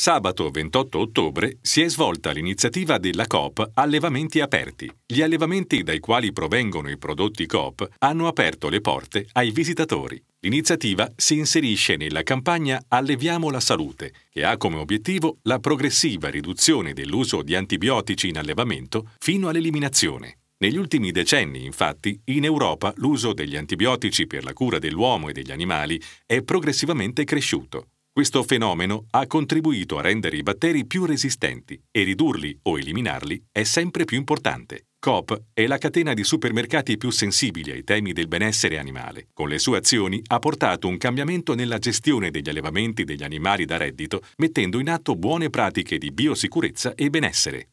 Sabato 28 ottobre si è svolta l'iniziativa della Coop Allevamenti Aperti. Gli allevamenti dai quali provengono i prodotti Coop hanno aperto le porte ai visitatori. L'iniziativa si inserisce nella campagna Alleviamo la salute, che ha come obiettivo la progressiva riduzione dell'uso di antibiotici in allevamento fino all'eliminazione. Negli ultimi decenni, infatti, in Europa l'uso degli antibiotici per la cura dell'uomo e degli animali è progressivamente cresciuto. Questo fenomeno ha contribuito a rendere i batteri più resistenti e ridurli o eliminarli è sempre più importante. Coop è la catena di supermercati più sensibili ai temi del benessere animale. Con le sue azioni ha portato un cambiamento nella gestione degli allevamenti degli animali da reddito, mettendo in atto buone pratiche di biosicurezza e benessere.